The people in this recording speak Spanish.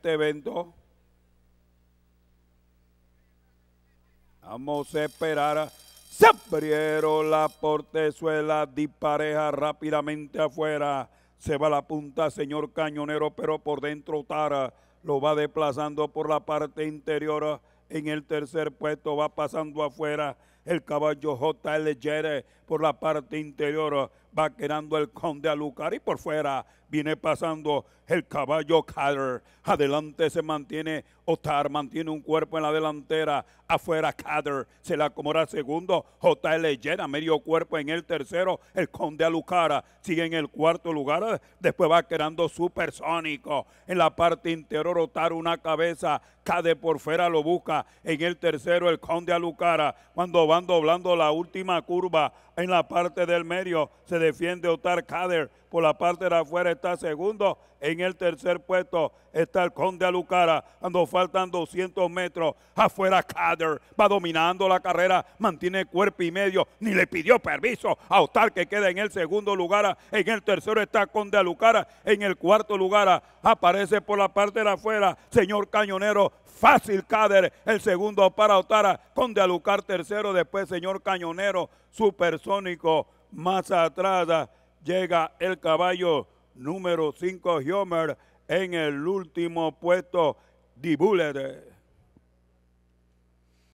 Este evento. Vamos a esperar. Se abrieron la portezuela, dispareja rápidamente afuera. Se va la punta, señor cañonero, pero por dentro Tara lo va desplazando por la parte interior. En el tercer puesto va pasando afuera. El caballo JL Jerez por la parte interior va quedando el conde Alucar y por fuera viene pasando el caballo Cader. Adelante se mantiene Otar, mantiene un cuerpo en la delantera. Afuera Cader se la acomoda segundo. JL a medio cuerpo en el tercero. El conde Alucar sigue en el cuarto lugar. Después va quedando supersónico. En la parte interior Otar una cabeza. Cade por fuera lo busca. En el tercero el conde Alucar Cuando van doblando la última curva en la parte del medio. Se defiende Otar Kader. Por la parte de afuera está segundo. En el tercer puesto está el Conde Alucara. Cuando faltan 200 metros, afuera Kader va dominando la carrera. Mantiene cuerpo y medio. Ni le pidió permiso a Otar que queda en el segundo lugar. En el tercero está Conde Alucara. En el cuarto lugar aparece por la parte de afuera, señor Cañonero. Fácil Kader. El segundo para Otara. Conde Alucar tercero después señor cañonero supersónico. Más atrás llega el caballo número 5 Homer en el último puesto, Dibuller